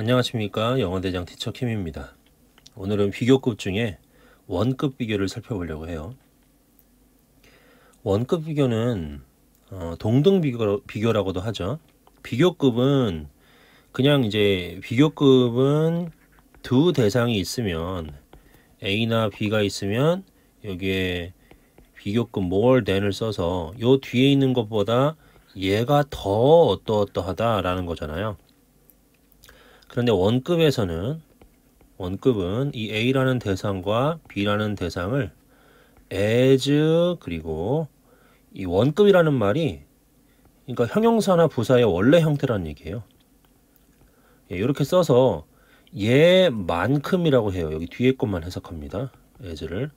안녕하십니까 영어대장 티처 킴입니다. 오늘은 비교급 중에 원급 비교를 살펴보려고 해요. 원급 비교는 어, 동등 비교, 비교라고도 하죠. 비교급은 그냥 이제 비교급은 두 대상이 있으면 A나 B가 있으면 여기에 비교급 more than을 써서 요 뒤에 있는 것보다 얘가 더 어떠어떠하다라는 거잖아요. 그런데 원급에서는 원급은 이 A라는 대상과 B라는 대상을 as 그리고 이 원급이라는 말이 그러니까 형용사나 부사의 원래 형태라는 얘기예요. 예, 이렇게 써서 얘만큼이라고 해요. 여기 뒤에 것만 해석합니다. as를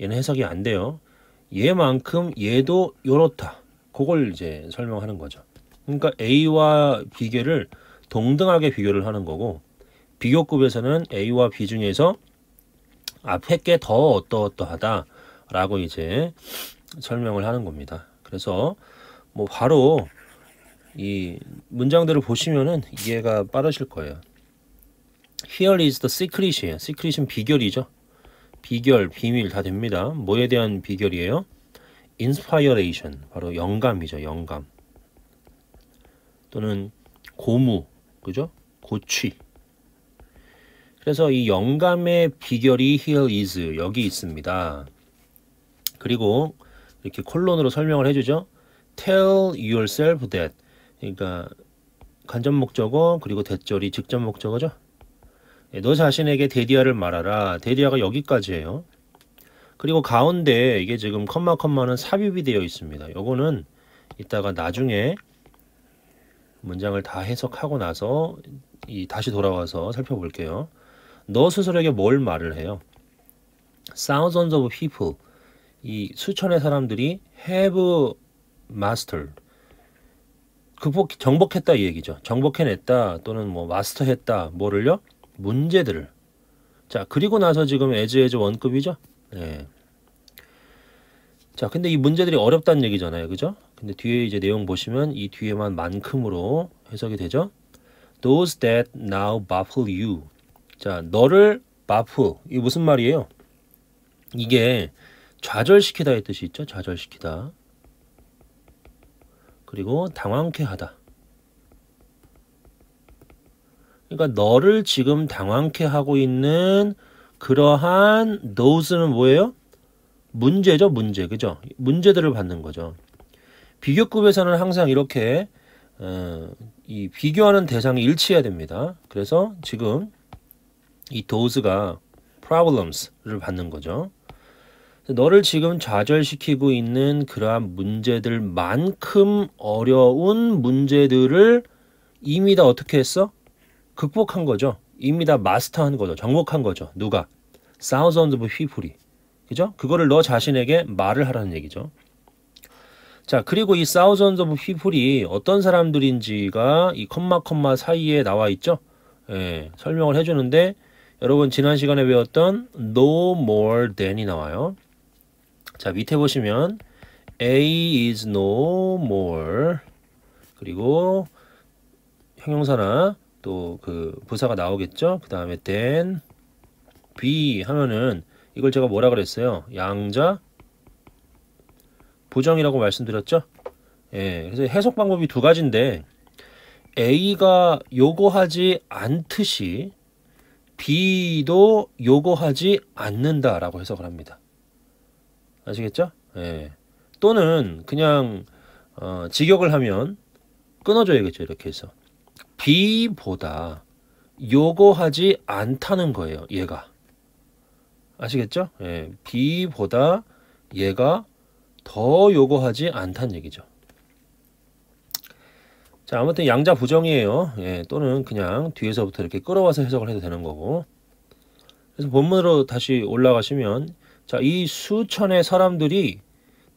얘는 해석이 안 돼요. 얘만큼 얘도 요렇다. 그걸 이제 설명하는 거죠. 그러니까 A와 B개를 동등하게 비교를 하는 거고 비교급에서는 A와 B 중에서 앞에 게 더 어떠어떠하다라고 이제 설명을 하는 겁니다. 그래서 뭐 바로 이 문장들을 보시면은 이해가 빠르실 거예요. Here is the secret이에요. secret은 비결이죠. 비결, 비밀 다 됩니다. 뭐에 대한 비결이에요? inspiration, 바로 영감이죠. 영감. 또는 고무, 그죠? 고취. 그래서 이 영감의 비결이 here is 여기 있습니다. 그리고 이렇게 콜론으로 설명을 해주죠. Tell yourself that 그러니까 간접 목적어 그리고 대절이 직접 목적어죠. 예, 너 자신에게 데디아를 말하라. 데디아가 여기까지예요. 그리고 가운데 이게 지금 컴마 컴마는 삽입이 되어 있습니다. 요거는 이따가 나중에 문장을 다 해석하고 나서 이 다시 돌아와서 살펴볼게요. 너 스스로에게 뭘 말을 해요? Thousands of people 이 수천의 사람들이 have mastered 극복 정복했다 이 얘기죠. 정복해냈다 또는 뭐 마스터했다 뭐를요? 문제들을 자 그리고 나서 지금 에즈 에즈 원급이죠. 네. 자 근데 이 문제들이 어렵다는 얘기잖아요, 그죠? 근데 뒤에 이제 내용 보시면 이 뒤에만 만큼으로 해석이 되죠. Those that now baffle you. 자, 너를 baffle. 이게 무슨 말이에요? 이게 좌절시키다의 뜻이 있죠. 좌절시키다. 그리고 당황케 하다. 그러니까 너를 지금 당황케 하고 있는 그러한 those는 뭐예요? 문제죠, 문제. 그죠? 문제들을 받는 거죠. 비교급에서는 항상 이렇게 어, 이 비교하는 대상이 일치해야 됩니다. 그래서 지금 이도 o 가 problems를 받는 거죠. 너를 지금 좌절시키고 있는 그러한 문제들만큼 어려운 문제들을 이미 다 어떻게 했어? 극복한 거죠. 이미 다 마스터한 거죠. 정복한 거죠. 누가? 사우 o 드 s 휘 n 리 그죠? 그거를 너 자신에게 말을 하라는 얘기죠. 자, 그리고 이 사우전드 오브 휘플이 어떤 사람들인지가 이 컴마 컴마 사이에 나와 있죠. 예, 설명을 해주는데 여러분 지난 시간에 배웠던 no more than이 나와요. 자, 밑에 보시면 A is no more 그리고 형용사나 또 그 부사가 나오겠죠. 그 다음에 than B 하면은 이걸 제가 뭐라 그랬어요? 양자 보정이라고 말씀드렸죠. 예, 그래서 해석 방법이 두 가지인데 A가 요구하지 않듯이 B도 요구하지 않는다라고 해석을 합니다. 아시겠죠? 예. 또는 그냥 어, 직역을 하면 끊어줘야겠죠. 이렇게 해서 B보다 요구하지 않다는 거예요. 얘가 아시겠죠? 예. B보다 얘가 더 요구하지 않다는 얘기죠. 자, 아무튼 양자 부정이에요. 예, 또는 그냥 뒤에서부터 이렇게 끌어와서 해석을 해도 되는 거고. 그래서 본문으로 다시 올라가시면 자, 이 수천의 사람들이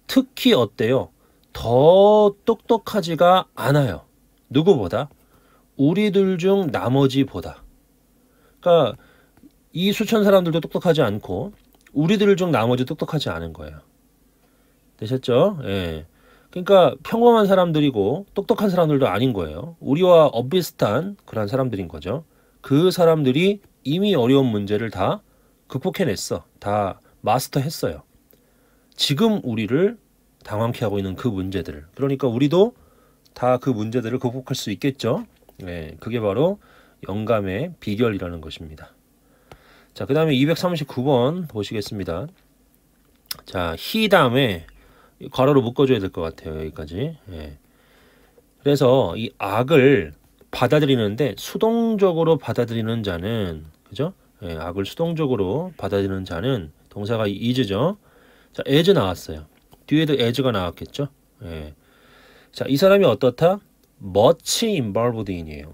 특히 어때요? 더 똑똑하지가 않아요. 누구보다? 우리들 중 나머지보다. 그러니까 이 수천 사람들도 똑똑하지 않고 우리들 중 나머지 똑똑하지 않은 거예요. 되셨죠? 예. 그러니까 평범한 사람들이고 똑똑한 사람들도 아닌 거예요. 우리와 엇비슷한 그런 사람들인 거죠. 그 사람들이 이미 어려운 문제를 다 극복해냈어. 다 마스터했어요. 지금 우리를 당황케 하고 있는 그 문제들. 그러니까 우리도 다 그 문제들을 극복할 수 있겠죠. 예, 그게 바로 영감의 비결이라는 것입니다. 자, 그 다음에 239번 보시겠습니다. 자, 희 다음에 괄호로 묶어줘야 될 것 같아요. 여기까지. 예. 그래서 이 악을 받아들이는데 수동적으로 받아들이는 자는 그죠? 예, 악을 수동적으로 받아들이는 자는 동사가 이즈죠. 자, 에즈 나왔어요. 뒤에도 에즈가 나왔겠죠. 예. 자, 이 사람이 어떻다? much involved in이에요.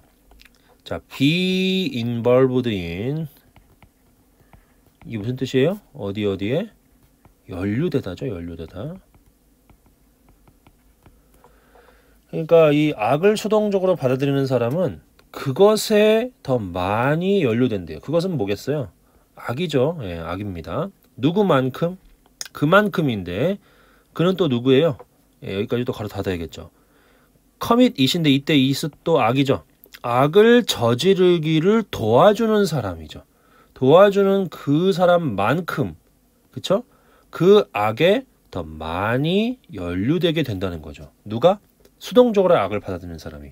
자, be involved in 이게 무슨 뜻이에요? 어디 어디에? 연류되다죠 연루되다. 그러니까 이 악을 수동적으로 받아들이는 사람은 그것에 더 많이 연루된대요. 그것은 뭐겠어요? 악이죠. 예, 악입니다. 누구만큼? 그만큼인데 그는 또 누구예요? 예, 여기까지 또 가로 닫아야겠죠. 커밋이신데 이때 이스 또 악이죠. 악을 저지르기를 도와주는 사람이죠. 도와주는 그 사람만큼 그쵸? 그 악에 더 많이 연루되게 된다는 거죠. 누가? 수동적으로 악을 받아들이는 사람이.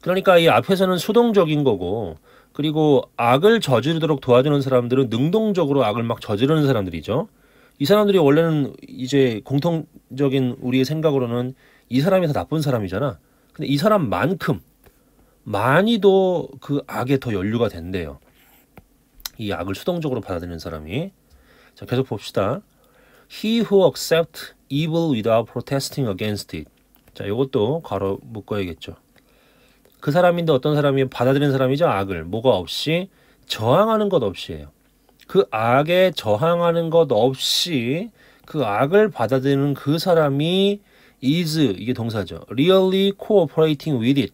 그러니까 이 앞에서는 수동적인 거고 그리고 악을 저지르도록 도와주는 사람들은 능동적으로 악을 막 저지르는 사람들이죠. 이 사람들이 원래는 이제 공통적인 우리의 생각으로는 이 사람이 다 나쁜 사람이잖아. 근데 이 사람만큼 많이도 그 악에 더연류가 된대요. 이 악을 수동적으로 받아들이는 사람이. 자, 계속 봅시다. He who accepts evil without protesting against it. 자, 이것도 괄호 묶어야겠죠. 그 사람인데 어떤 사람이 받아들이 사람이죠. 악을 뭐가 없이 저항하는 것 없이예요. 그 악에 저항하는 것 없이 그 악을 받아들이는 그 사람이 is 이게 동사죠. really cooperating with it.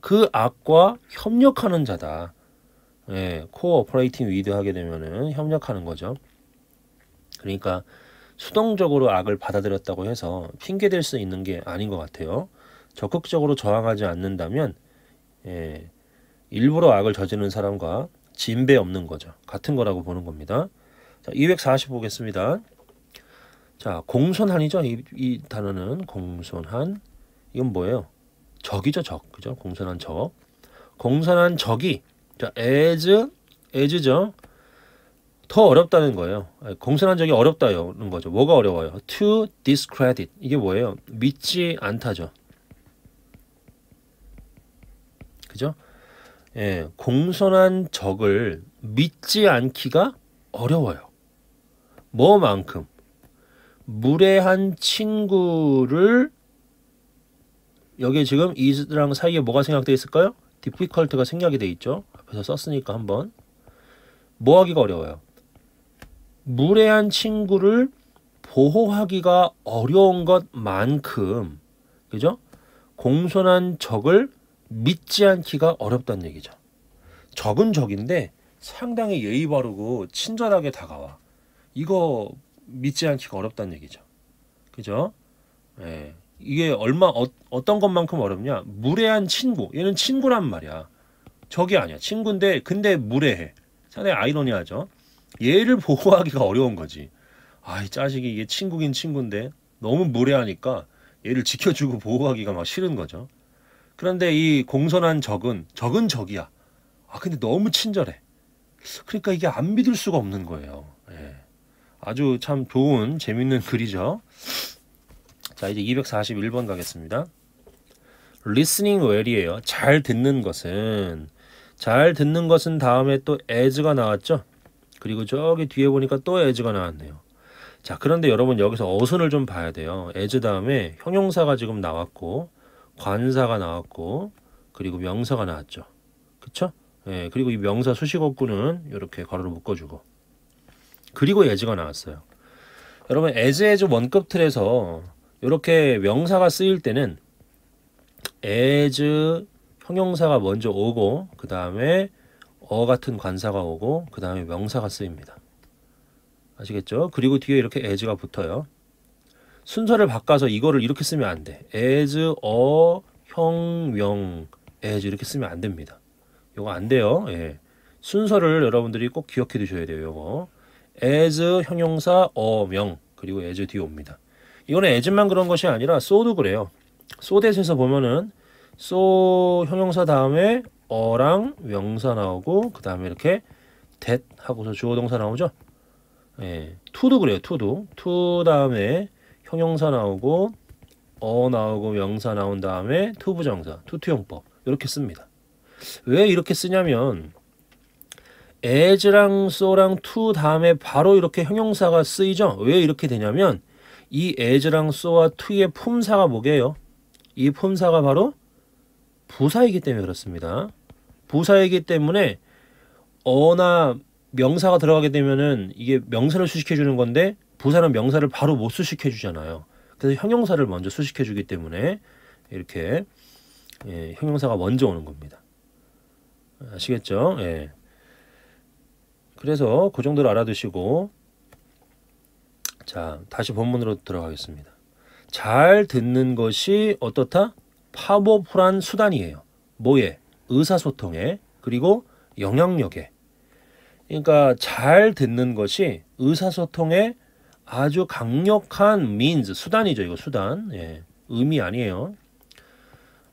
그 악과 협력하는 자다. 예, cooperating with 하게 되면은 협력하는 거죠. 그러니까 수동적으로 악을 받아들였다고 해서 핑계댈수 있는 게 아닌 것 같아요. 적극적으로 저항하지 않는다면 예, 일부러 악을 저지르는 사람과 진배 없는 거죠. 같은 거라고 보는 겁니다. 자, 240 보겠습니다. 자, 공손한이죠. 이, 이 단어는 공손한. 이건 뭐예요? 적이죠, 적. 그죠? 공손한 적. 공손한 적이 자, as as죠. 더 어렵다는 거예요. 공손한 적이 어렵다는 거죠. 뭐가 어려워요? To discredit 이게 뭐예요? 믿지 않다죠. 그죠? 예, 공손한 적을 믿지 않기가 어려워요. 뭐만큼 무례한 친구를 여기 지금 이랑 사이에 뭐가 생각돼 있을까요? 디피컬트가 생략이 돼 있죠. 앞에서 썼으니까 한번 뭐 하기가 어려워요. 무례한 친구를 보호하기가 어려운 것만큼 그죠? 공손한 적을 믿지 않기가 어렵다는 얘기죠. 적은 적인데 상당히 예의 바르고 친절하게 다가와. 이거 믿지 않기가 어렵다는 얘기죠. 그죠? 예. 이게 얼마 어, 떤 것만큼 어렵냐? 무례한 친구. 얘는 친구란 말이야. 적이 아니야. 친구인데 근데 무례해. 상당히 아이러니하죠. 얘를 보호하기가 어려운 거지. 아, 이 짜식이 이게 친구긴 친구인데 너무 무례하니까 얘를 지켜주고 보호하기가 막 싫은 거죠. 그런데 이 공손한 적은 적은 적이야. 아, 근데 너무 친절해. 그러니까 이게 안 믿을 수가 없는 거예요. 예. 아주 참 좋은 재밌는 글이죠. 자, 이제 241번 가겠습니다. listening well이에요. 잘 듣는 것은 잘 듣는 것은 다음에 또 as가 나왔죠. 그리고 저기 뒤에 보니까 또 as가 나왔네요. 자, 그런데 여러분 여기서 어순을 좀 봐야 돼요. as 다음에 형용사가 지금 나왔고 관사가 나왔고 그리고 명사가 나왔죠. 그쵸? 예, 그리고 이 명사 수식어구는 이렇게 가로로 묶어주고 그리고 예지가 나왔어요. 여러분 as, as 원급 틀에서 이렇게 명사가 쓰일 때는 as 형용사가 먼저 오고 그 다음에 어 같은 관사가 오고 그 다음에 명사가 쓰입니다. 아시겠죠? 그리고 뒤에 이렇게 as가 붙어요. 순서를 바꿔서 이거를 이렇게 쓰면 안 돼. as, 어, 형, 명, as 이렇게 쓰면 안 됩니다. 이거 안 돼요. 예. 순서를 여러분들이 꼭 기억해 두셔야 돼요. 이거 as, 형용사, 어, 명 그리고 as 뒤에 옵니다. 이거는 as만 그런 것이 아니라 so도 그래요. so 대에서 보면은 so 형용사 다음에 어랑 명사 나오고 그 다음에 이렇게 that 하고서 주어 동사 나오죠. 예, t 도 그래요. 투도투 다음에 형용사 나오고 어 나오고 명사 나온 다음에 투 부정사, 투 투용법 이렇게 씁니다. 왜 이렇게 쓰냐면 as랑 so랑 to 다음에 바로 이렇게 형용사가 쓰이죠. 왜 이렇게 되냐면 이 as랑 so와 to의 품사가 뭐게요? 이 품사가 바로 부사이기 때문에 그렇습니다. 부사이기 때문에 어나 명사가 들어가게 되면은 이게 명사를 수식해 주는 건데 부사는 명사를 바로 못 수식해 주잖아요. 그래서 형용사를 먼저 수식해 주기 때문에 이렇게 예, 형용사가 먼저 오는 겁니다. 아시겠죠? 예. 그래서 그정도로 알아두시고 자 다시 본문으로 들어가겠습니다. 잘 듣는 것이 어떻다? 파워풀한 수단이에요. 뭐에? 의사소통에 그리고 영향력에 그러니까 잘 듣는 것이 의사소통에 아주 강력한 means 수단이죠 이거 수단 예, 의미 아니에요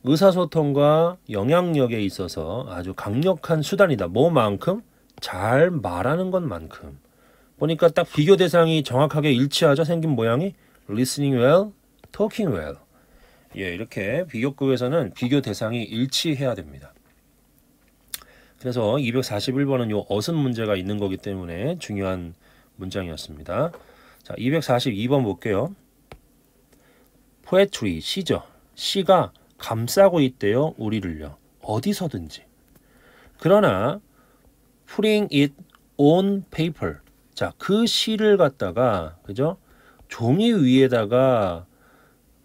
의사소통과 영향력에 있어서 아주 강력한 수단이다 뭐만큼 잘 말하는 것만큼 보니까 딱 비교 대상이 정확하게 일치하죠 생긴 모양이 listening well, talking well 예 이렇게 비교급에서는 비교 대상이 일치해야 됩니다 그래서 241번은 요 어선 문제가 있는 거기 때문에 중요한 문장이었습니다. 자, 242번 볼게요. poetry, 시죠. 시가 감싸고 있대요. 우리를요. 어디서든지. 그러나 putting it on paper. 자, 그 시를 갖다가 그죠? 종이 위에다가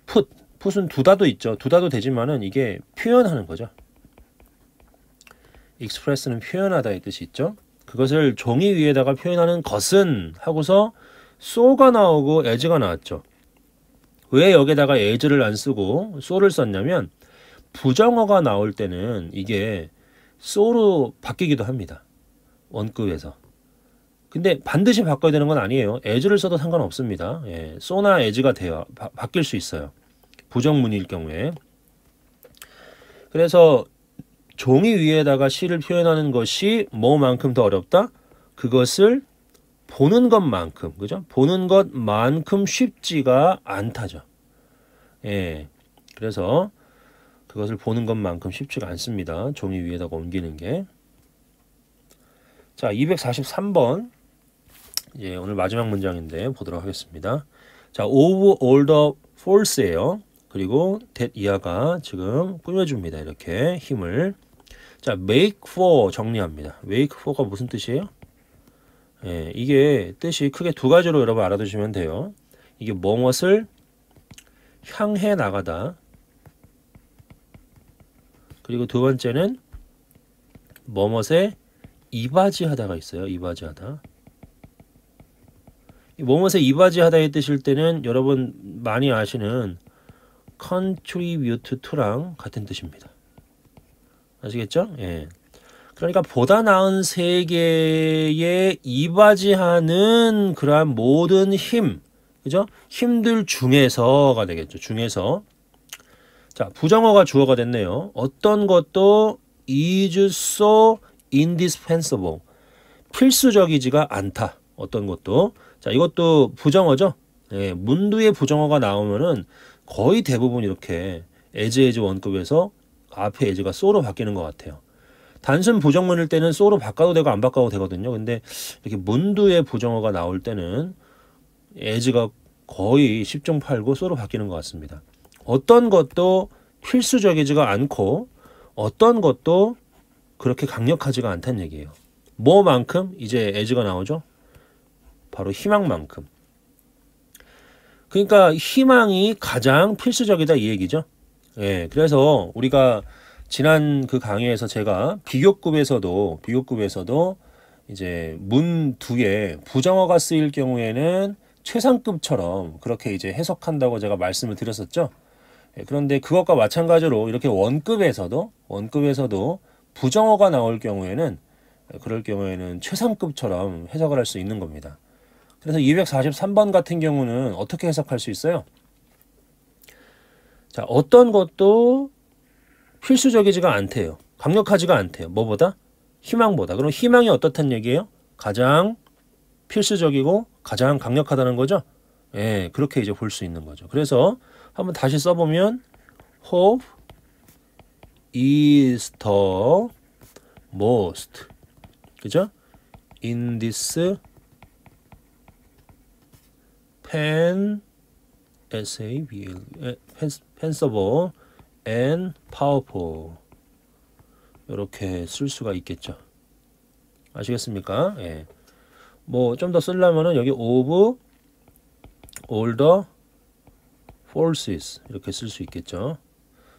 put, p 은 두다도 있죠. 두다도 되지만은 이게 표현하는 거죠. 익스프레스는 표현하다의 뜻이 있죠. 그것을 종이 위에다가 표현하는 것은 하고서 소가 나오고 에즈가 나왔죠. 왜 여기다가 에즈를 안 쓰고 소를 썼냐면 부정어가 나올 때는 이게 소로 바뀌기도 합니다. 원급에서. 근데 반드시 바꿔야 되는 건 아니에요. 에즈를 써도 상관없습니다. 예, 소나 에즈가 돼요. 바, 바뀔 수 있어요. 부정문일 경우에. 그래서 종이 위에다가 시를 표현하는 것이 뭐만큼 더 어렵다? 그것을 보는 것만큼, 그죠? 보는 것만큼 쉽지가 않다죠. 예. 그래서 그것을 보는 것만큼 쉽지가 않습니다. 종이 위에다가 옮기는 게. 자, 243번. 예, 오늘 마지막 문장인데 보도록 하겠습니다. 자, of all the force예요. 그리고 that 이하가 지금 꾸며줍니다. 이렇게 힘을. 자, make for 정리합니다. make for가 무슨 뜻이에요? 예, 이게 뜻이 크게 두 가지로 여러분 알아두시면 돼요. 이게 무엇을 향해 나가다. 그리고 두 번째는 무엇에 이바지하다가 있어요. 이바지하다. 무엇에 이바지하다의 뜻일 때는 여러분 많이 아시는 contribute to랑 같은 뜻입니다. 아시겠죠? 예. 그러니까 보다 나은 세계에 이바지하는 그러한 모든 힘, 그죠? 힘들 중에서가 되겠죠. 중에서. 자, 부정어가 주어가 됐네요. 어떤 것도 is so indispensable. 필수적이지가 않다. 어떤 것도. 자, 이것도 부정어죠. 예, 문두의 부정어가 나오면은 거의 대부분 이렇게 에즈에즈 원급에서 앞에 예제가 쏘로 바뀌는 것 같아요. 단순 부정문일 때는 쏘로 바꿔도 되고 안 바꿔도 되거든요. 근데 이렇게 문두의 부정어가 나올 때는 예지가 거의 10중 8고쏘로 바뀌는 것 같습니다. 어떤 것도 필수적이지가 않고 어떤 것도 그렇게 강력하지가 않다는 얘기예요. 뭐만큼? 이제 에지가 나오죠? 바로 희망만큼. 그러니까 희망이 가장 필수적이다 이 얘기죠. 예, 그래서 우리가 지난 그 강의에서 제가 비교급에서도 비교급에서도 이제 문두 개 부정어가 쓰일 경우에는 최상급처럼 그렇게 이제 해석한다고 제가 말씀을 드렸었죠. 예, 그런데 그것과 마찬가지로 이렇게 원급에서도 원급에서도 부정어가 나올 경우에는 예, 그럴 경우에는 최상급처럼 해석을 할 수 있는 겁니다. 그래서 243번 같은 경우는 어떻게 해석할 수 있어요? 자, 어떤 것도 필수적이지가 않대요. 강력하지가 않대요. 뭐보다? 희망보다. 그럼 희망이 어떻단 얘기예요? 가장 필수적이고 가장 강력하다는 거죠. 예, 그렇게 이제 볼 수 있는 거죠. 그래서 한번 다시 써보면 hope is the most 그죠? in this pen S A B L handsome and powerful 이렇게 쓸 수가 있겠죠. 아시겠습니까? 예. 뭐 좀더 쓰려면은 여기 of all t h forces 이렇게 쓸 수 있겠죠.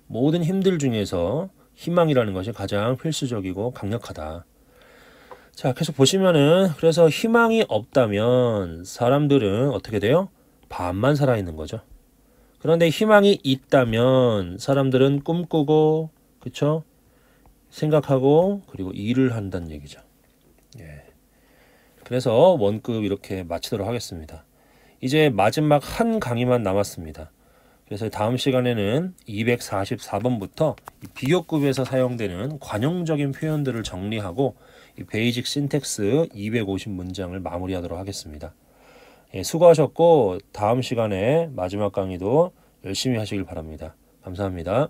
모든 힘들 중에서 희망이라는 것이 가장 필수적이고 강력하다. 자, 계속 보시면은 그래서 희망이 없다면 사람들은 어떻게 돼요? 반만 살아있는 거죠. 그런데 희망이 있다면 사람들은 꿈꾸고 그쵸 생각하고 그리고 일을 한다는 얘기죠. 예. 그래서 원급 이렇게 마치도록 하겠습니다. 이제 마지막 한 강의만 남았습니다. 그래서 다음 시간에는 244번부터 비교급에서 사용되는 관용적인 표현들을 정리하고 베이직 신텍스 250 문장을 마무리하도록 하겠습니다. 예, 수고하셨고 다음 시간에 마지막 강의도 열심히 하시길 바랍니다. 감사합니다.